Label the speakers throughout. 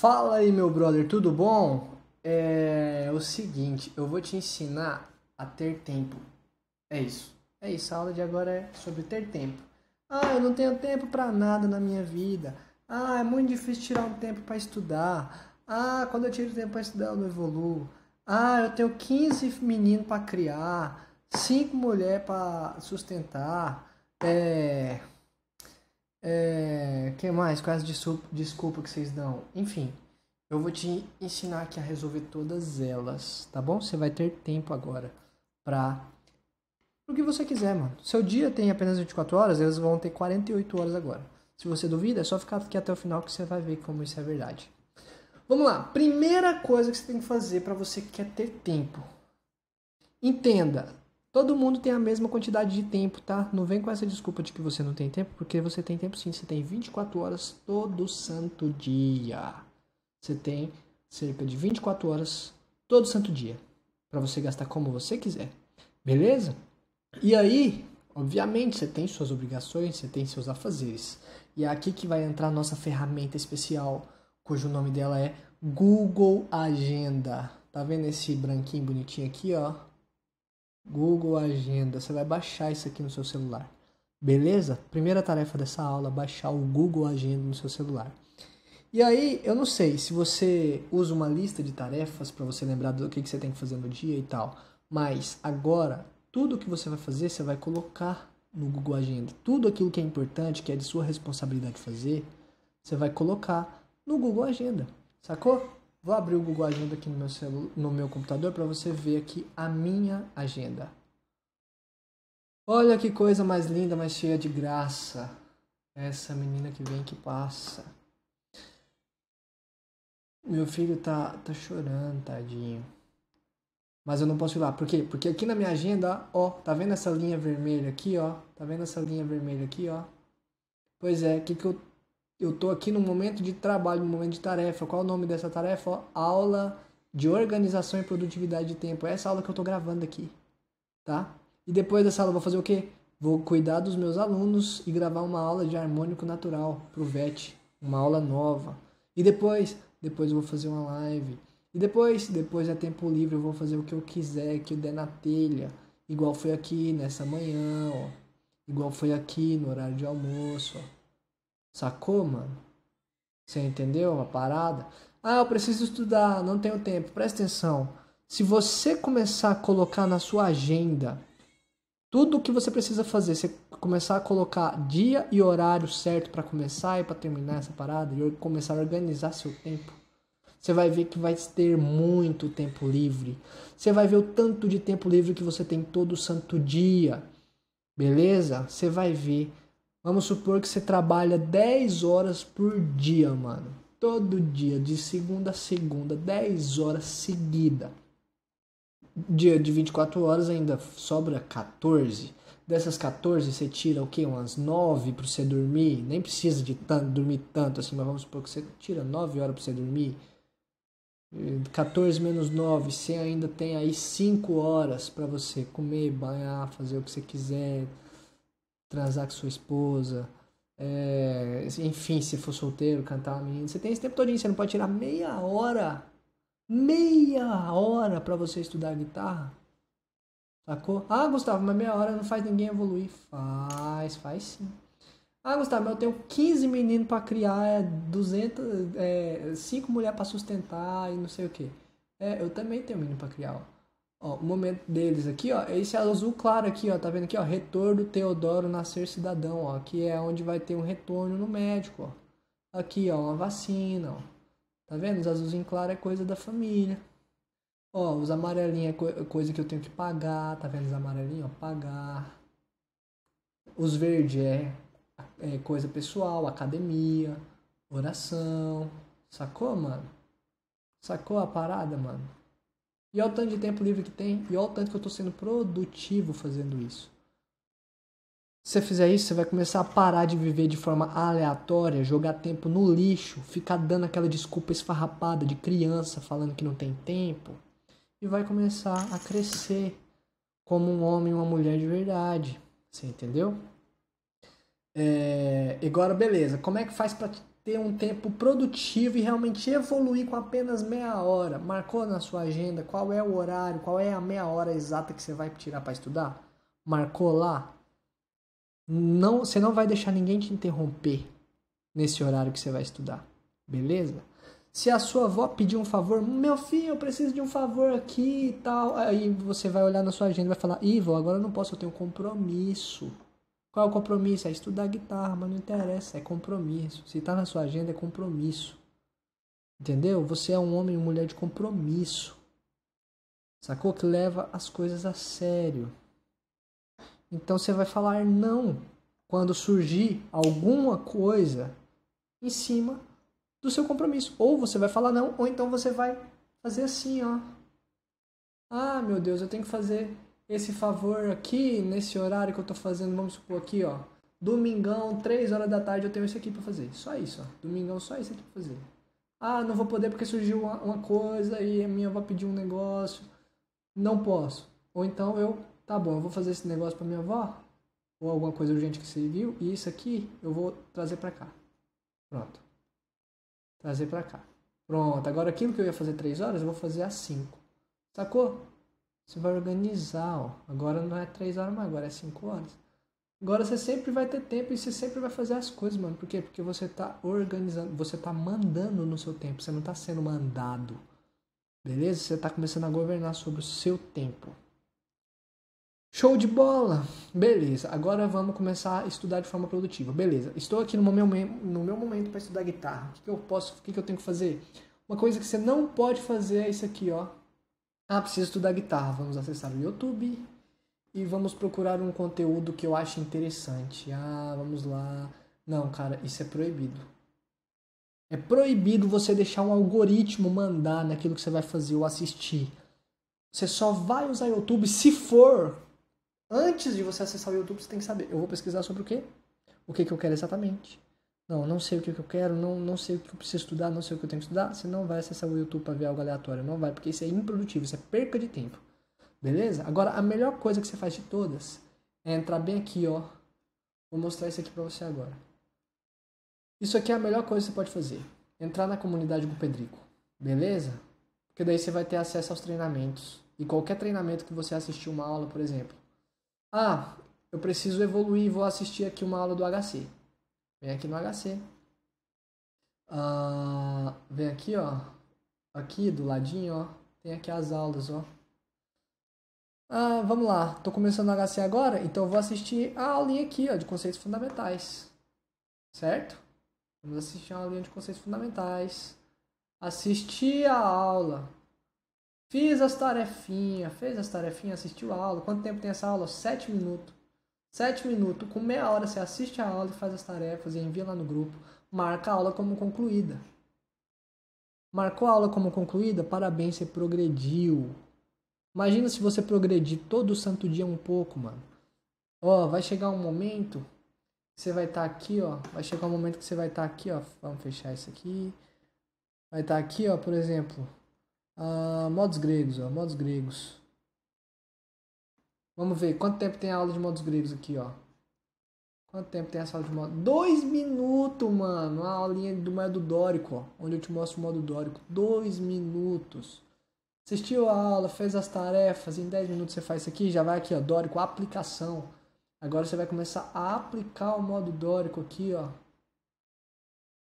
Speaker 1: Fala aí, meu brother, tudo bom? É o seguinte, eu vou te ensinar a ter tempo. É isso. É isso, a aula de agora é sobre ter tempo. Ah, eu não tenho tempo para nada na minha vida. Ah, é muito difícil tirar um tempo para estudar. Ah, quando eu tiro tempo para estudar, eu não evoluo. Ah, eu tenho 15 meninos para criar, 5 mulheres para sustentar. É, é, que mais? Quais desculpa, desculpa que vocês dão? Enfim, eu vou te ensinar aqui a resolver todas elas, tá bom? Você vai ter tempo agora pra o que você quiser, mano. Seu dia tem apenas 24 horas, elas vão ter 48 horas agora. Se você duvida, é só ficar aqui até o final que você vai ver como isso é verdade. Vamos lá. Primeira coisa que você tem que fazer para você que quer ter tempo. Entenda, Todo mundo tem a mesma quantidade de tempo, tá? Não vem com essa desculpa de que você não tem tempo, porque você tem tempo sim. Você tem 24 horas todo santo dia. Você tem cerca de 24 horas todo santo dia para você gastar como você quiser. Beleza? E aí, obviamente, você tem suas obrigações, você tem seus afazeres. E é aqui que vai entrar a nossa ferramenta especial, cujo nome dela é Google Agenda. Tá vendo esse branquinho bonitinho aqui, ó? Google Agenda. Você vai baixar isso aqui no seu celular. Beleza? Primeira tarefa dessa aula, baixar o Google Agenda no seu celular. E aí, eu não sei se você usa uma lista de tarefas para você lembrar do que, que você tem que fazer no dia e tal, mas agora, tudo que você vai fazer, você vai colocar no Google Agenda. Tudo aquilo que é importante, que é de sua responsabilidade fazer, você vai colocar no Google Agenda. Sacou? Vou abrir o Google Agenda aqui no meu, celu... no meu computador para você ver aqui a minha agenda. Olha que coisa mais linda, mais cheia de graça. Essa menina que vem que passa. Meu filho tá, tá chorando, tadinho. Mas eu não posso ir lá. Por quê? Porque aqui na minha agenda, ó, tá vendo essa linha vermelha aqui, ó? Tá vendo essa linha vermelha aqui, ó? Pois é, o que, que eu eu estou aqui no momento de trabalho, no momento de tarefa. Qual é o nome dessa tarefa? Ó, aula de organização e produtividade de tempo. É essa aula que eu estou gravando aqui, tá? E depois dessa aula eu vou fazer o quê? Vou cuidar dos meus alunos e gravar uma aula de harmônico natural para o VET, uma aula nova. E depois, depois eu vou fazer uma live. E depois, depois é tempo livre, eu vou fazer o que eu quiser, que eu der na telha, igual foi aqui nessa manhã, ó. Igual foi aqui no horário de almoço, ó. Sacou, mano? Você entendeu a parada? Ah, eu preciso estudar, não tenho tempo. Presta atenção. Se você começar a colocar na sua agenda tudo o que você precisa fazer, você começar a colocar dia e horário certo para começar e para terminar essa parada e começar a organizar seu tempo, você vai ver que vai ter muito tempo livre. Você vai ver o tanto de tempo livre que você tem todo santo dia. Beleza? Você vai ver Vamos supor que você trabalha 10 horas por dia, mano. Todo dia, de segunda a segunda, 10 horas seguida. Dia de 24 horas ainda sobra 14. Dessas 14, você tira o quê? Umas 9 para você dormir. Nem precisa de tanto, dormir tanto assim, mas vamos supor que você tira 9 horas para você dormir. 14 menos 9, você ainda tem aí 5 horas para você comer, banhar, fazer o que você quiser transar com sua esposa, é, enfim, se for solteiro, cantar uma menina. Você tem esse tempo todinho, você não pode tirar meia hora, meia hora para você estudar guitarra. Sacou? Ah, Gustavo, mas meia hora não faz ninguém evoluir. Faz, faz sim. Ah, Gustavo, eu tenho 15 meninos para criar, 200, é, 5 mulheres para sustentar e não sei o que. É, eu também tenho menino para criar, ó. Ó, o momento deles aqui, ó, é esse azul claro aqui, ó, tá vendo aqui, ó, retorno Teodoro nascer cidadão, ó, que é onde vai ter um retorno no médico, ó. Aqui, ó, uma vacina, ó. Tá vendo? Os azulzinhos claros é coisa da família. Ó, os amarelinhos é co é coisa que eu tenho que pagar, tá vendo os amarelinhos, ó, pagar. Os verdes é, é coisa pessoal, academia, oração. Sacou, mano? Sacou a parada, mano? E olha o tanto de tempo livre que tem, e olha o tanto que eu estou sendo produtivo fazendo isso. Se você fizer isso, você vai começar a parar de viver de forma aleatória, jogar tempo no lixo, ficar dando aquela desculpa esfarrapada de criança falando que não tem tempo, e vai começar a crescer como um homem e uma mulher de verdade. Você entendeu? É, agora, beleza, como é que faz para ter um tempo produtivo e realmente evoluir com apenas meia hora? Marcou na sua agenda qual é o horário, qual é a meia hora exata que você vai tirar para estudar? Marcou lá? Não, você não vai deixar ninguém te interromper nesse horário que você vai estudar, beleza? Se a sua avó pedir um favor, meu filho, eu preciso de um favor aqui e tal, aí você vai olhar na sua agenda e vai falar, Ivo, agora eu não posso, eu tenho um compromisso. Qual é o compromisso? É estudar guitarra, mas não interessa, é compromisso. Se está na sua agenda, é compromisso. Entendeu? Você é um homem e mulher de compromisso. Sacou? Que leva as coisas a sério. Então você vai falar não quando surgir alguma coisa em cima do seu compromisso. Ou você vai falar não, ou então você vai fazer assim, ó. Ah, meu Deus, eu tenho que fazer esse favor aqui, nesse horário que eu tô fazendo, vamos supor aqui, ó. Domingão, 3 horas da tarde, eu tenho isso aqui para fazer. Só isso, ó. Domingão, só isso aqui pra fazer. Ah, não vou poder porque surgiu uma, uma coisa e a minha avó pediu um negócio. Não posso. Ou então eu, tá bom, eu vou fazer esse negócio para minha avó, ou alguma coisa urgente que você viu, e isso aqui eu vou trazer para cá. Pronto. Trazer para cá. Pronto, agora aquilo que eu ia fazer 3 horas, eu vou fazer às 5. Sacou? Você vai organizar, ó. Agora não é três horas mais, agora é cinco horas. Agora você sempre vai ter tempo e você sempre vai fazer as coisas, mano. Por quê? Porque você tá organizando, você tá mandando no seu tempo, você não tá sendo mandado. Beleza? Você tá começando a governar sobre o seu tempo. Show de bola! Beleza, agora vamos começar a estudar de forma produtiva. Beleza, estou aqui no meu, no meu momento para estudar guitarra. O que, que eu posso, o que, que eu tenho que fazer? Uma coisa que você não pode fazer é isso aqui, ó ah, preciso estudar guitarra. Vamos acessar o YouTube e vamos procurar um conteúdo que eu ache interessante. Ah, vamos lá. Não, cara, isso é proibido. É proibido você deixar um algoritmo mandar naquilo que você vai fazer ou assistir. Você só vai usar o YouTube se for. Antes de você acessar o YouTube, você tem que saber. Eu vou pesquisar sobre o quê? O que, que eu quero exatamente não, não sei o que eu quero, não, não sei o que eu preciso estudar, não sei o que eu tenho que estudar, você não vai acessar o YouTube para ver algo aleatório, não vai, porque isso é improdutivo, isso é perca de tempo. Beleza? Agora, a melhor coisa que você faz de todas é entrar bem aqui, ó. Vou mostrar isso aqui para você agora. Isso aqui é a melhor coisa que você pode fazer. Entrar na comunidade o Pedrico, beleza? Porque daí você vai ter acesso aos treinamentos. E qualquer treinamento que você assistir uma aula, por exemplo. Ah, eu preciso evoluir, vou assistir aqui uma aula do HC. Vem aqui no HC. Ah, vem aqui, ó. Aqui do ladinho, ó. Tem aqui as aulas, ó. Ah, vamos lá. Tô começando o HC agora, então eu vou assistir a aulinha aqui, ó, de conceitos fundamentais. Certo? Vamos assistir a aulinha de conceitos fundamentais. Assisti a aula. Fiz as tarefinhas. Fez as tarefinhas, assistiu a aula. Quanto tempo tem essa aula? sete minutos. 7 minutos, com meia hora você assiste a aula e faz as tarefas e envia lá no grupo. Marca a aula como concluída. Marcou a aula como concluída? Parabéns, você progrediu. Imagina se você progredir todo santo dia um pouco, mano. Ó, vai chegar um momento que você vai estar tá aqui, ó. Vai chegar um momento que você vai estar tá aqui, ó. Vamos fechar isso aqui. Vai estar tá aqui, ó, por exemplo. Uh, modos gregos, ó. Modos gregos. Vamos ver quanto tempo tem a aula de modos gregos aqui, ó. Quanto tempo tem essa aula de modo? Dois minutos, mano. A aulinha do modo dórico, ó. Onde eu te mostro o modo dórico. Dois minutos. Assistiu a aula, fez as tarefas. Em dez minutos você faz isso aqui. Já vai aqui, ó. Dórico, aplicação. Agora você vai começar a aplicar o modo dórico aqui, ó.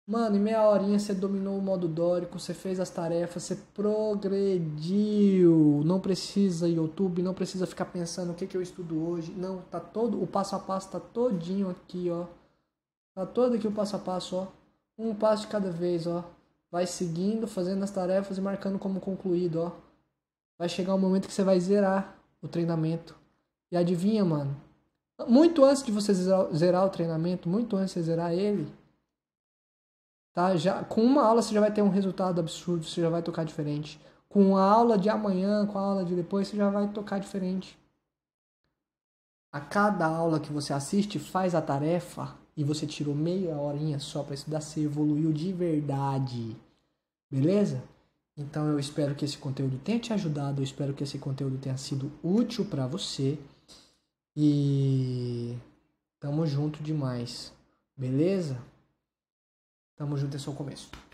Speaker 1: Mano, em meia horinha você dominou o modo dórico, você fez as tarefas, você progrediu. Não precisa YouTube, não precisa ficar pensando o que, que eu estudo hoje. Não, tá todo, o passo a passo tá todinho aqui, ó. Tá todo aqui o passo a passo, ó. Um passo de cada vez, ó. Vai seguindo, fazendo as tarefas e marcando como concluído, ó. Vai chegar um momento que você vai zerar o treinamento. E adivinha, mano? Muito antes de você zerar o treinamento, muito antes de você zerar ele, Tá? Já, com uma aula você já vai ter um resultado absurdo, você já vai tocar diferente. Com a aula de amanhã, com a aula de depois, você já vai tocar diferente. A cada aula que você assiste, faz a tarefa e você tirou meia horinha só para estudar, você evoluiu de verdade. Beleza? Então eu espero que esse conteúdo tenha te ajudado, eu espero que esse conteúdo tenha sido útil para você. E tamo junto demais. Beleza? Tamo junto, esse é o começo.